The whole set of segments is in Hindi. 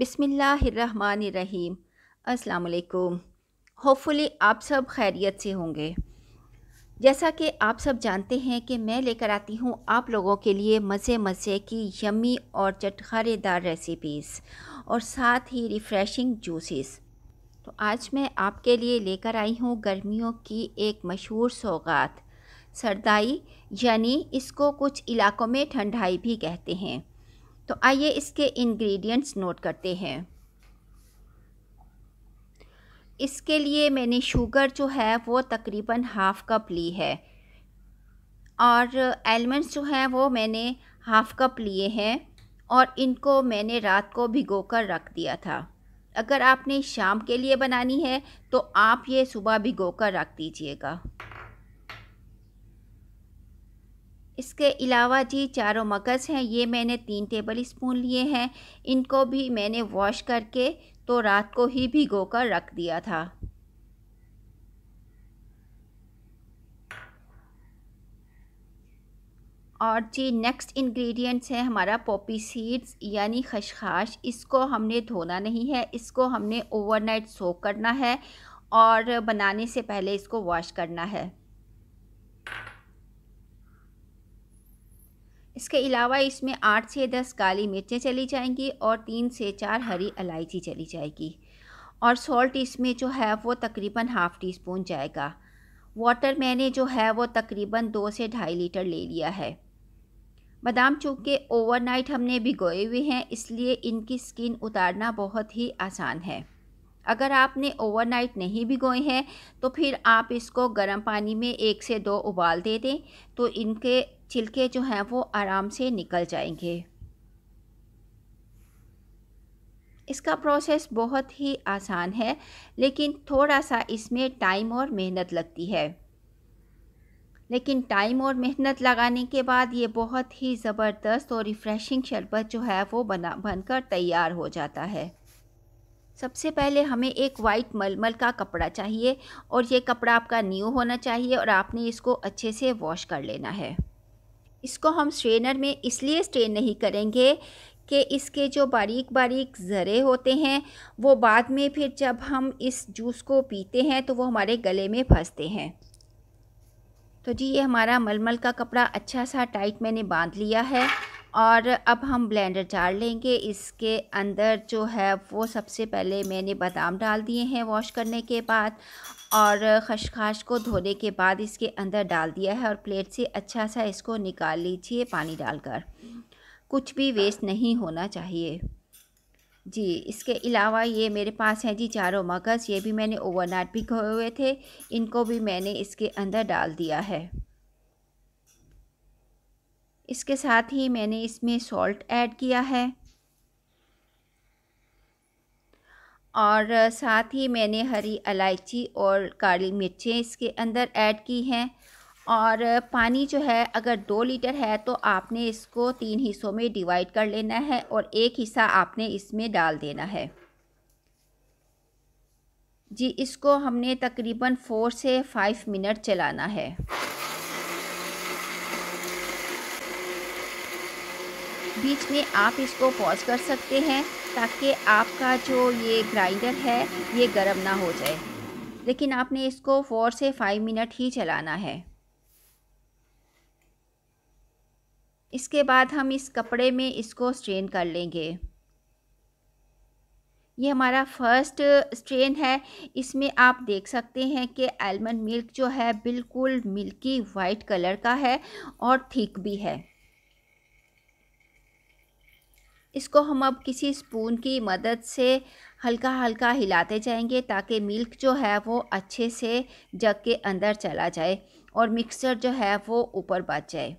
बिसमीम् असलकुम होपफुली आप सब खैरियत से होंगे जैसा कि आप सब जानते हैं कि मैं लेकर आती हूँ आप लोगों के लिए मज़े मज़े की यमी और चटखारेदार रेसिपीज़ और साथ ही रिफ़्रेशिंग जूसेस तो आज मैं आपके लिए लेकर आई हूँ गर्मियों की एक मशहूर सौगात सरदाई यानी इसको कुछ इलाकों में ठंडाई भी कहते हैं तो आइए इसके इंग्रेडिएंट्स नोट करते हैं इसके लिए मैंने शुगर जो है वो तकरीबन हाफ़ कप ली है और एलिमेंट्स जो हैं वो मैंने हाफ़ कप लिए हैं और इनको मैंने रात को भिगो कर रख दिया था अगर आपने शाम के लिए बनानी है तो आप ये सुबह भिगो कर रख दीजिएगा इसके अलावा जी चारों मगज़ हैं ये मैंने तीन टेबल स्पून लिए हैं इनको भी मैंने वॉश करके तो रात को ही भिगो कर रख दिया था और जी नेक्स्ट इंग्रेडिएंट्स है हमारा पॉपी सीड्स यानी खशखाश इसको हमने धोना नहीं है इसको हमने ओवरनाइट सोक करना है और बनाने से पहले इसको वॉश करना है इसके अलावा इसमें आठ से दस काली मिर्चें चली जाएंगी और तीन से चार हरी इलायची चली जाएगी और सॉल्ट इसमें जो है वो तकरीबन हाफ़ टी स्पून जाएगा वाटर मैंने जो है वो तकरीबन दो से ढाई लीटर ले लिया है बादाम चूँकि ओवरनाइट हमने भिगोए हुए हैं इसलिए इनकी स्किन उतारना बहुत ही आसान है अगर आपने ओवरनाइट नहीं भिगोए हैं तो फिर आप इसको गर्म पानी में एक से दो उबाल दे दें तो इनके छिलके जो हैं वो आराम से निकल जाएंगे इसका प्रोसेस बहुत ही आसान है लेकिन थोड़ा सा इसमें टाइम और मेहनत लगती है लेकिन टाइम और मेहनत लगाने के बाद ये बहुत ही ज़बरदस्त और रिफ़्रेशिंग शरबत जो है वो बना बनकर तैयार हो जाता है सबसे पहले हमें एक वाइट मलमल का कपड़ा चाहिए और ये कपड़ा आपका न्यू होना चाहिए और आपने इसको अच्छे से वॉश कर लेना है इसको हम स्ट्रेनर में इसलिए स्ट्रेन नहीं करेंगे कि इसके जो बारीक बारीक ज़रे होते हैं वो बाद में फिर जब हम इस जूस को पीते हैं तो वो हमारे गले में फंसते हैं तो जी ये हमारा मलमल का कपड़ा अच्छा सा टाइट मैंने बांध लिया है और अब हम ब्लेंडर जार लेंगे इसके अंदर जो है वो सबसे पहले मैंने बादाम डाल दिए हैं वॉश करने के बाद और खशखाश को धोने के बाद इसके अंदर डाल दिया है और प्लेट से अच्छा सा इसको निकाल लीजिए पानी डालकर कुछ भी वेस्ट नहीं होना चाहिए जी इसके अलावा ये मेरे पास हैं जी चारों मगज़ ये भी मैंने ओवरनाइट भिगोए हुए थे इनको भी मैंने इसके अंदर डाल दिया है इसके साथ ही मैंने इसमें सॉल्ट ऐड किया है और साथ ही मैंने हरी इलायची और काली मिर्चें इसके अंदर ऐड की हैं और पानी जो है अगर दो लीटर है तो आपने इसको तीन हिस्सों में डिवाइड कर लेना है और एक हिस्सा आपने इसमें डाल देना है जी इसको हमने तकरीबन फ़ोर से फाइव मिनट चलाना है बीच में आप इसको पॉज कर सकते हैं ताकि आपका जो ये ग्राइंडर है ये गर्म ना हो जाए लेकिन आपने इसको फ़ोर से फाइव मिनट ही चलाना है इसके बाद हम इस कपड़े में इसको स्ट्रेन कर लेंगे ये हमारा फर्स्ट स्ट्रेन है इसमें आप देख सकते हैं कि आलमंड मिल्क जो है बिल्कुल मिल्की वाइट कलर का है और थिक भी है इसको हम अब किसी स्पून की मदद से हल्का हल्का हिलाते जाएंगे ताकि मिल्क जो है वो अच्छे से जग के अंदर चला जाए और मिक्सचर जो है वो ऊपर बच जाए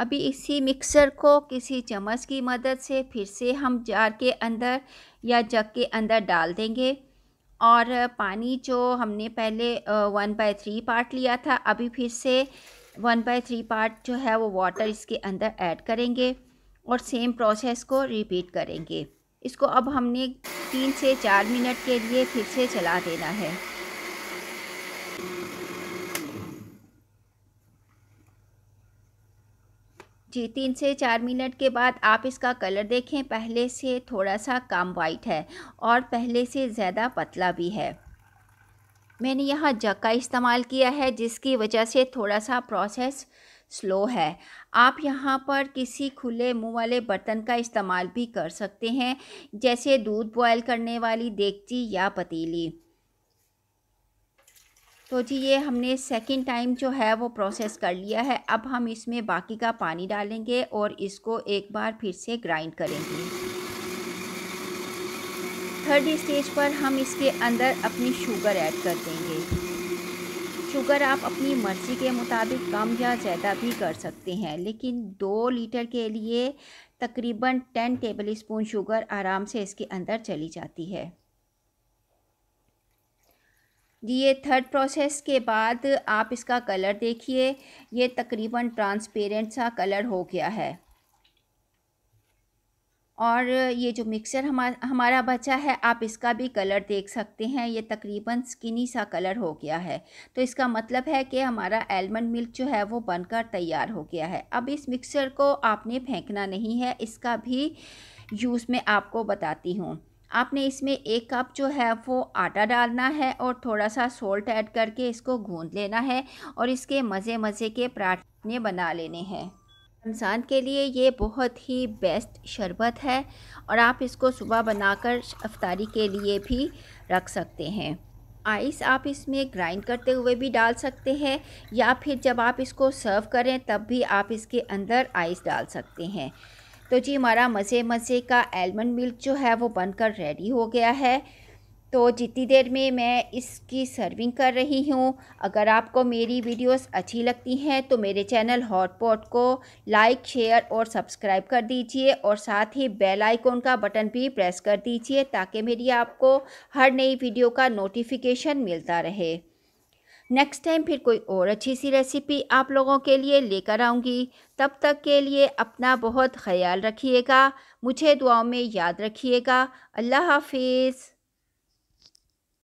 अभी इसी मिक्सर को किसी चम्मच की मदद से फिर से हम जार के अंदर या जग के अंदर डाल देंगे और पानी जो हमने पहले वन बाय थ्री पार्ट लिया था अभी फिर से वन बाय थ्री पार्ट जो है वो वाटर इसके अंदर ऐड करेंगे और सेम प्रोसेस को रिपीट करेंगे इसको अब हमने तीन से चार मिनट के लिए फिर से चला देना है जी तीन से चार मिनट के बाद आप इसका कलर देखें पहले से थोड़ा सा कम वाइट है और पहले से ज़्यादा पतला भी है मैंने यहाँ जग का इस्तेमाल किया है जिसकी वजह से थोड़ा सा प्रोसेस स्लो है आप यहाँ पर किसी खुले मुंह वाले बर्तन का इस्तेमाल भी कर सकते हैं जैसे दूध बॉयल करने वाली देगची या पतीली तो जी ये हमने सेकेंड टाइम जो है वो प्रोसेस कर लिया है अब हम इसमें बाकी का पानी डालेंगे और इसको एक बार फिर से ग्राइंड करेंगे थर्ड स्टेज पर हम इसके अंदर अपनी शुगर ऐड कर देंगे शुगर आप अपनी मर्ज़ी के मुताबिक कम या ज़्यादा भी कर सकते हैं लेकिन दो लीटर के लिए तकरीबन टेन टेबल स्पून शुगर आराम से इसके अंदर चली जाती है ये थर्ड प्रोसेस के बाद आप इसका कलर देखिए ये तकरीबन ट्रांसपेरेंट सा कलर हो गया है और ये जो मिक्सर हमा हमारा बचा है आप इसका भी कलर देख सकते हैं ये तकरीबन स्किनी सा कलर हो गया है तो इसका मतलब है कि हमारा एलमंड मिल्क जो है वो बनकर तैयार हो गया है अब इस मिक्सर को आपने फेंकना नहीं है इसका भी यूज़ में आपको बताती हूँ आपने इसमें एक कप जो है वो आटा डालना है और थोड़ा सा सोल्ट ऐड करके इसको गूंद लेना है और इसके मज़े मज़े के पराठे बना लेने हैं रमज़ान के लिए ये बहुत ही बेस्ट शरबत है और आप इसको सुबह बनाकर अफ्तारी के लिए भी रख सकते हैं आइस आप इसमें ग्राइंड करते हुए भी डाल सकते हैं या फिर जब आप इसको सर्व करें तब भी आप इसके अंदर आइस डाल सकते हैं तो जी हमारा मज़े मज़े का एलमंड मिल्क जो है वो बनकर रेडी हो गया है तो जितनी देर में मैं इसकी सर्विंग कर रही हूँ अगर आपको मेरी वीडियोस अच्छी लगती हैं तो मेरे चैनल हॉटपॉट को लाइक शेयर और सब्सक्राइब कर दीजिए और साथ ही बेल आइकॉन का बटन भी प्रेस कर दीजिए ताकि मेरी आपको हर नई वीडियो का नोटिफिकेशन मिलता रहे नेक्स्ट टाइम फिर कोई और अच्छी सी रेसिपी आप लोगों के लिए लेकर आऊँगी तब तक के लिए अपना बहुत ख्याल रखिएगा मुझे दुआओं में याद रखिएगा अल्लाह हाफिज़